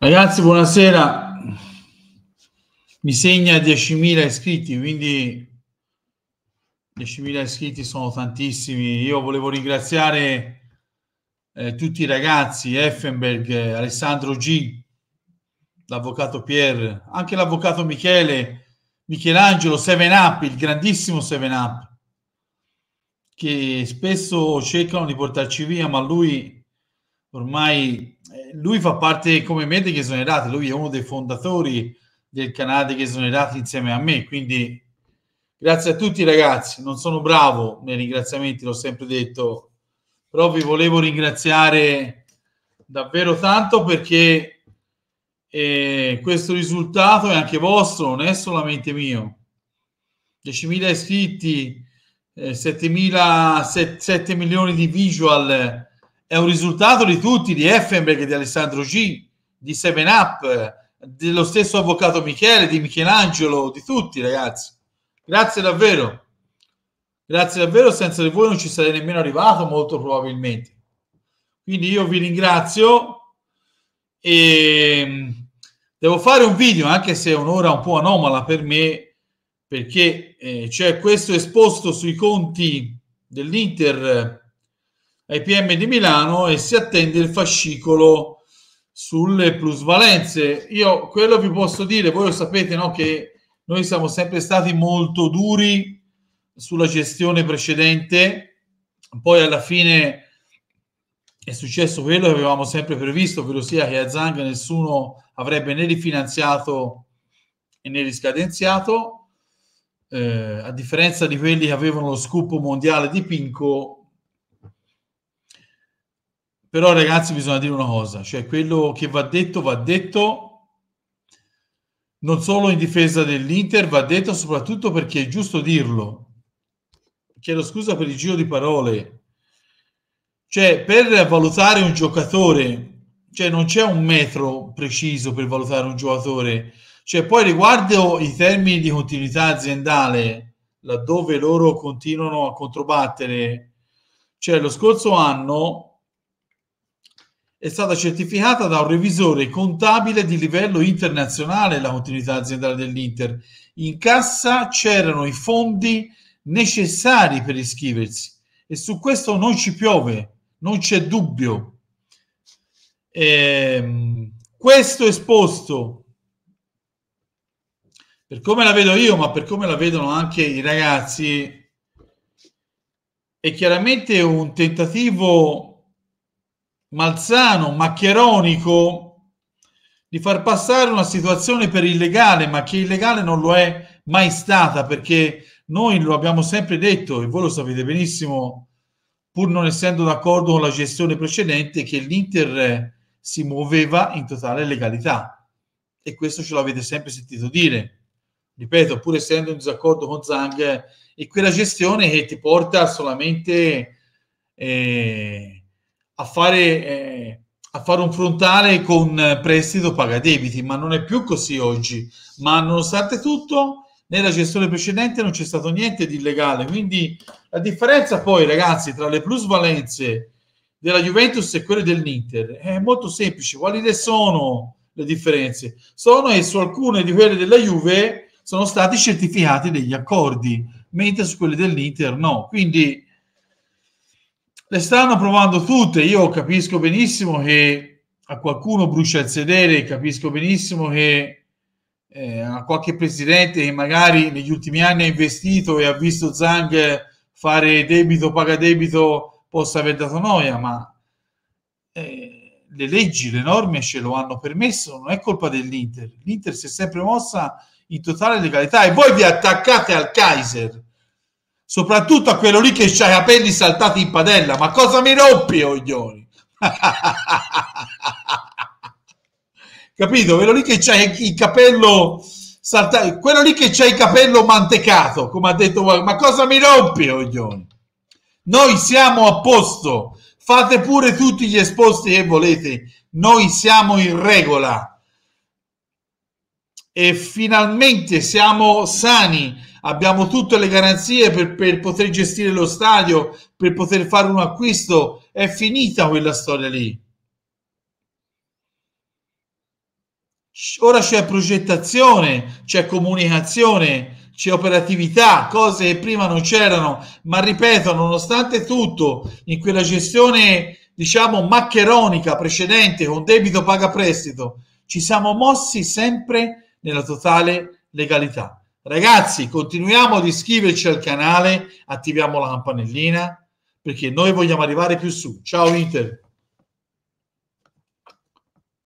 Ragazzi, buonasera. Mi segna 10.000 iscritti, quindi 10.000 iscritti sono tantissimi. Io volevo ringraziare eh, tutti i ragazzi, Effenberg, Alessandro G, l'avvocato Pierre, anche l'avvocato Michele, Michelangelo, Seven Up, il grandissimo Seven Up, che spesso cercano di portarci via, ma lui ormai eh, lui fa parte come me degli esonerati, lui è uno dei fondatori del canale degli esonerati insieme a me, quindi grazie a tutti ragazzi, non sono bravo nei ringraziamenti, l'ho sempre detto, però vi volevo ringraziare davvero tanto perché eh, questo risultato è anche vostro, non è solamente mio. 10.000 iscritti, eh, 7, 7 milioni di visual è un risultato di tutti, di Effenberg, di Alessandro G, di Seven Up, dello stesso avvocato Michele, di Michelangelo, di tutti ragazzi. Grazie davvero. Grazie davvero, senza di voi non ci sarei nemmeno arrivato molto probabilmente. Quindi io vi ringrazio e mm, devo fare un video, anche se è un'ora un po' anomala per me, perché eh, c'è questo esposto sui conti dell'Inter ai PM di Milano e si attende il fascicolo sulle plusvalenze. Io quello vi posso dire, voi lo sapete, no, che noi siamo sempre stati molto duri sulla gestione precedente, poi alla fine è successo quello che avevamo sempre previsto, ovvero sia che a Zang nessuno avrebbe né rifinanziato né riscadenziato, eh, a differenza di quelli che avevano lo scoop mondiale di Pinco, però ragazzi bisogna dire una cosa, cioè quello che va detto va detto non solo in difesa dell'Inter, va detto soprattutto perché è giusto dirlo. Chiedo scusa per il giro di parole. Cioè, per valutare un giocatore, cioè non c'è un metro preciso per valutare un giocatore. Cioè, poi riguardo i termini di continuità aziendale, laddove loro continuano a controbattere, cioè lo scorso anno è stata certificata da un revisore contabile di livello internazionale la continuità aziendale dell'Inter. In cassa c'erano i fondi necessari per iscriversi e su questo non ci piove, non c'è dubbio. Ehm, questo esposto, per come la vedo io, ma per come la vedono anche i ragazzi, è chiaramente un tentativo malsano, maccheronico di far passare una situazione per illegale, ma che illegale non lo è mai stata, perché noi lo abbiamo sempre detto e voi lo sapete benissimo, pur non essendo d'accordo con la gestione precedente, che l'Inter si muoveva in totale legalità e questo ce l'avete sempre sentito dire. Ripeto, pur essendo in disaccordo con Zang, è quella gestione che ti porta solamente... Eh, a fare, eh, a fare un frontale con eh, prestito paga debiti, ma non è più così oggi. Ma nonostante tutto, nella gestione precedente non c'è stato niente di illegale. Quindi la differenza poi, ragazzi, tra le plusvalenze della Juventus e quelle dell'Inter è molto semplice. Quali le sono le differenze? Sono e su alcune di quelle della Juve sono stati certificati degli accordi, mentre su quelle dell'Inter no. Quindi le stanno provando tutte, io capisco benissimo che a qualcuno brucia il sedere, capisco benissimo che eh, a qualche presidente che magari negli ultimi anni ha investito e ha visto Zang fare debito, paga debito, possa aver dato noia, ma eh, le leggi, le norme ce lo hanno permesso, non è colpa dell'Inter. L'Inter si è sempre mossa in totale legalità e voi vi attaccate al Kaiser soprattutto a quello lì che ha i capelli saltati in padella. Ma cosa mi rompi, coglioni? Capito? Quello lì che c'ha il capello saltato, quello lì che c'ha il capello mantecato, come ha detto, ma cosa mi rompi, coglioni? Noi siamo a posto. Fate pure tutti gli esposti che volete. Noi siamo in regola e finalmente siamo sani, abbiamo tutte le garanzie per, per, poter gestire lo stadio, per poter fare un acquisto, è finita quella storia lì. Ora c'è progettazione, c'è comunicazione, c'è operatività, cose che prima non c'erano, ma ripeto, nonostante tutto, in quella gestione diciamo maccheronica precedente con debito paga prestito, ci siamo mossi sempre nella totale legalità. Ragazzi, continuiamo ad iscriverci al canale, attiviamo la campanellina perché noi vogliamo arrivare più su. Ciao Inter!